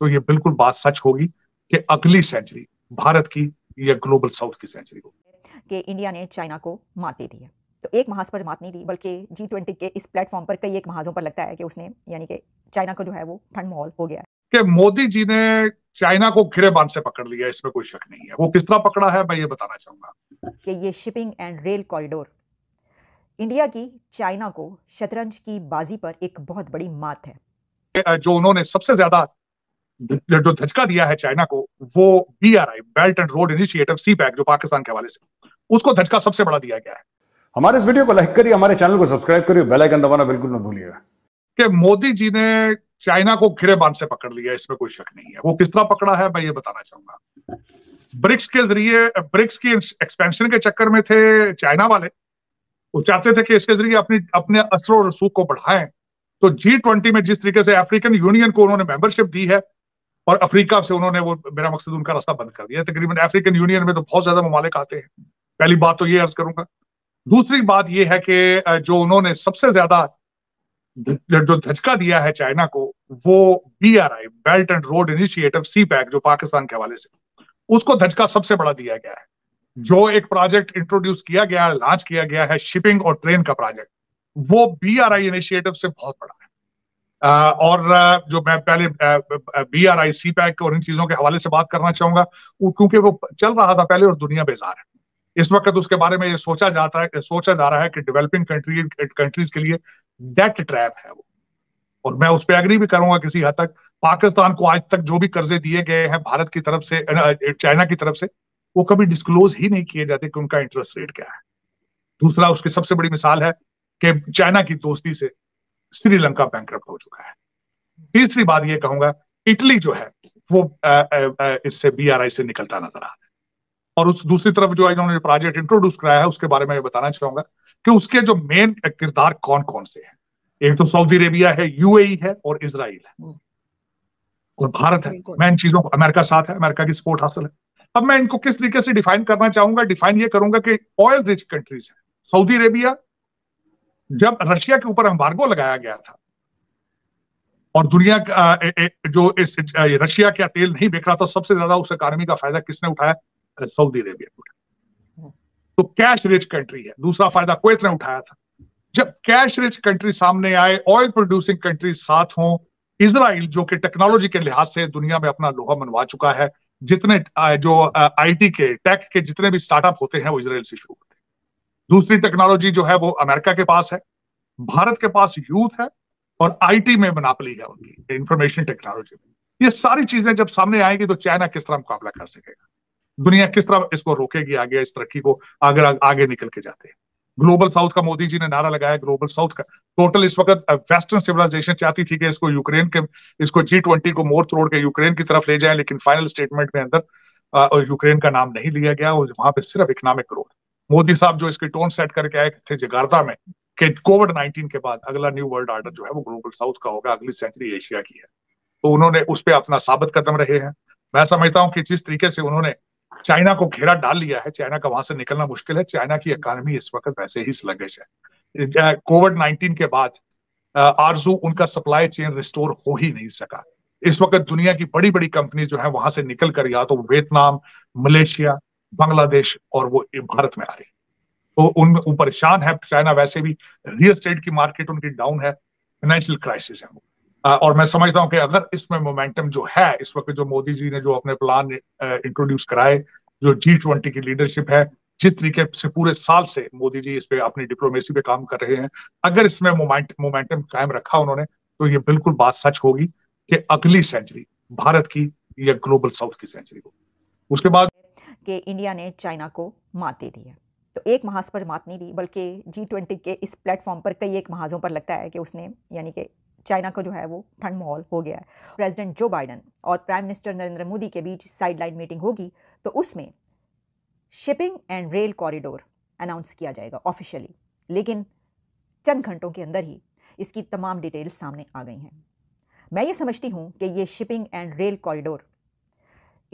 तो ये बिल्कुल बात सच होगी कि अगली सेंचुरी भारत की या ग्लोबल साउथ की सेंचुरी होगी कि इंडिया ने चाइना को मात दे दी है तो एक महाज पर मात नहीं दी बल्कि जी ट्वेंटी के इस प्लेटफॉर्म पर कई एक महाजों पर लगता है कि उसने यानी कि चाइना को जो है वो ठंड माहौल हो गया कि मोदी जी ने चाइना को घिरे बांध से पकड़ लिया इसमें कोई शक नहीं है वो किस तरह पकड़ा है मैं ये बताना चाहूंगा कि ये shipping and rail corridor India की चाइना को शतरंज की बाजी पर एक बहुत बड़ी मात है जो उन्होंने सबसे ज्यादा जो धचका दिया है चाइना को वो B R I belt and road initiative CPEC जो पाकिस्तान के हवाले से उसको धचका सबसे बड़ा दिया गया है हमारे इस वीडियो को लाइक करिए हमारे चैनल को सब्सक्राइब करिए बेल आइकन दबाना बिल्कुल ना भूलिएगा कि मोदी जी ने चाइना को घिरे बांध से पकड़ लिया इसमें कोई शक नहीं है वो किस तरह पकड़ा है मैं ये बताना चाहूंगा ब्रिक्स के जरिए ब्रिक्स की एक्सपेंशन के चक्कर में थे चाइना वाले वो चाहते थे कि इसके जरिए अपनी अपने असर और रसूख को बढ़ाएं तो जी ट्वेंटी में जिस तरीके से अफ्रीकन यूनियन को उन्होंने मेंबरशिप दी है और अफ्रीका से उन्होंने वो मेरा मकसद उनका रास्ता बंद कर दिया तकरीबन अफ्रीकन यूनियन में तो बहुत ज्यादा ममालिक आते हैं पहली बात तो ये अर्ज करूंगा दूसरी बात यह है कि जो उन्होंने सबसे ज्यादा जो धचका दिया है चाइना को वो B R I belt and road initiative CPEC जो पाकिस्तान के हवाले से उसको धचका सबसे बड़ा दिया गया है जो एक प्रोजेक्ट इंट्रोड्यूस किया गया है लॉन्च किया गया है शिपिंग और ट्रेन का प्रोजेक्ट वो बी आर आई इनिशिएटिव से बहुत बड़ा है और जो मैं पहले B R I CPEC और इन चीजों के हवाले से बात करना चाहूंगा क्योंकि वो चल रहा था पहले और दुनिया बेजार है इस वक्त उसके बारे में ये सोचा जाता है सोचा जा रहा है कि डेवलपिंग कंट्री कंट्रीज के लिए डेट ट्रैप है वो और मैं उस पर एग्री भी करूंगा किसी हद तक पाकिस्तान को आज तक जो भी कर्जे दिए गए हैं भारत की तरफ से चाइना की तरफ से वो कभी डिस्क्लोज ही नहीं किए जाते कि उनका इंटरेस्ट रेट क्या है दूसरा उसकी सबसे बड़ी मिसाल है कि चाइना की दोस्ती से श्रीलंका बैंक हो चुका है तीसरी बात ये कहूंगा इटली जो है वो आ, आ, आ, इससे बीआरआई से निकलता नजर आ रहा है और उस दूसरी तरफ जो इन्होंने प्रोजेक्ट इंट्रोड्यूस कराया है उसके बारे में बताना चाहूंगा कि उसके जो मेन किरदार कौन कौन से हैं एक तो सऊदी अरेबिया है यूएई e है और इसराइल है हम्म। और भारत है मैं इन चीजों को अमेरिका साथ है अमेरिका की सपोर्ट हासिल है अब मैं इनको किस तरीके से डिफाइन करना चाहूंगा डिफाइन ये करूंगा कि ऑयल रिच कंट्रीज है सऊदी अरेबिया जब रशिया के ऊपर अंबार्गो लगाया गया था और दुनिया का जो इस रशिया का तेल नहीं बेच रहा था सबसे ज्यादा उस इकॉनमी का फायदा किसने उठाया सऊदी अरेबिया ने तो कैश रिच कंट्री है दूसरा फायदा कुवैत ने उठाया था जब कैश रिच कंट्री सामने आए ऑयल प्रोड्यूसिंग कंट्री साथ हों इसराइल जो कि टेक्नोलॉजी के लिहाज से दुनिया में अपना लोहा मनवा चुका है जितने जो आईटी के टेक के जितने भी स्टार्टअप होते हैं वो इसराइल से शुरू होते हैं दूसरी टेक्नोलॉजी जो है वो अमेरिका के पास है भारत के पास यूथ है और आईटी में मनापली है उनकी इंफॉर्मेशन टेक्नोलॉजी में ये सारी चीजें जब सामने आएंगी तो चाइना किस तरह मुकाबला कर सकेगा दुनिया किस तरह इसको रोकेगी आगे इस तरक्की को अगर आगे, आगे निकल के जाते हैं ग्लोबल साउथ का मोदी जी ने नारा लगाया ग्लोबल साउथ का टोटल इस वक्त वेस्टर्न uh, सिविलाइजेशन चाहती थी कि इसको यूक्रेन के इसको जी ट्वेंटी को मोर तोड़ के यूक्रेन की तरफ ले जाए लेकिन फाइनल स्टेटमेंट में अंदर यूक्रेन uh, का नाम नहीं लिया गया और वहां पर सिर्फ इकोनॉमिक ग्रोथ मोदी साहब जो इसकी टोन सेट करके आए थे जगार्ता में कि कोविड नाइनटीन के बाद अगला न्यू वर्ल्ड ऑर्डर जो है वो ग्लोबल साउथ का होगा अगली सेंचुरी एशिया की है तो उन्होंने उस पर अपना साबित कदम रहे हैं मैं समझता हूँ कि जिस तरीके से उन्होंने चाइना को घेरा डाल लिया है चाइना का वहां से निकलना मुश्किल है चाइना की इकानमी इस वक्त वैसे ही स्लगेश है कोविड नाइनटीन के बाद आरजू उनका सप्लाई चेन रिस्टोर हो ही नहीं सका इस वक्त दुनिया की बड़ी बड़ी कंपनी जो है वहां से निकल कर या तो वियतनाम मलेशिया बांग्लादेश और वो भारत में आ रही तो उन वो परेशान है चाइना वैसे भी रियल स्टेट की मार्केट उनकी डाउन है फाइनेंशियल क्राइसिस है वो और मैं समझता हूँ कि अगर इसमें मोमेंटम जो है इस वक्त जो मोदी जी ने जो अपने प्लान इंट्रोड्यूस कराए जो जी ट्वेंटी की लीडरशिप है जिस तरीके से पूरे साल से मोदी जी इस पे अपनी डिप्लोमेसी पे काम कर रहे हैं अगर इसमें मोमेंटम कायम रखा उन्होंने तो ये बिल्कुल बात सच होगी कि अगली सेंचुरी भारत की या ग्लोबल साउथ की सेंचुरी होगी उसके बाद कि इंडिया ने चाइना को मात दे दी है तो एक महाज पर मात नहीं दी बल्कि जी ट्वेंटी के इस प्लेटफॉर्म पर कई एक महाजों पर लगता है कि उसने यानी कि चाइना को जो है वो ठंड माहौल हो गया है प्रेसिडेंट जो बाइडन और प्राइम मिनिस्टर नरेंद्र मोदी के बीच साइडलाइन मीटिंग होगी तो उसमें shipping and rail corridor announce किया जाएगा ऑफिशियली लेकिन चंद घंटों के अंदर ही इसकी तमाम डिटेल्स सामने आ गई हैं मैं ये समझती हूँ कि ये shipping and rail corridor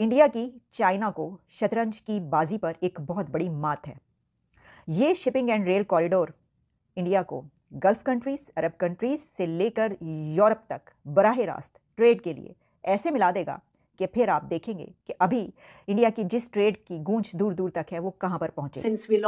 India की चाइना को शतरंज की बाजी पर एक बहुत बड़ी मात है ये shipping and rail corridor India को गल्फ़ कंट्रीज़ अरब कंट्रीज़ से लेकर यूरोप तक बराह रास्त ट्रेड के लिए ऐसे मिला देगा कि फिर आप देखेंगे कि अभी इंडिया की जिस ट्रेड की गूंज दूर दूर तक है वो कहाँ पर पहुंचे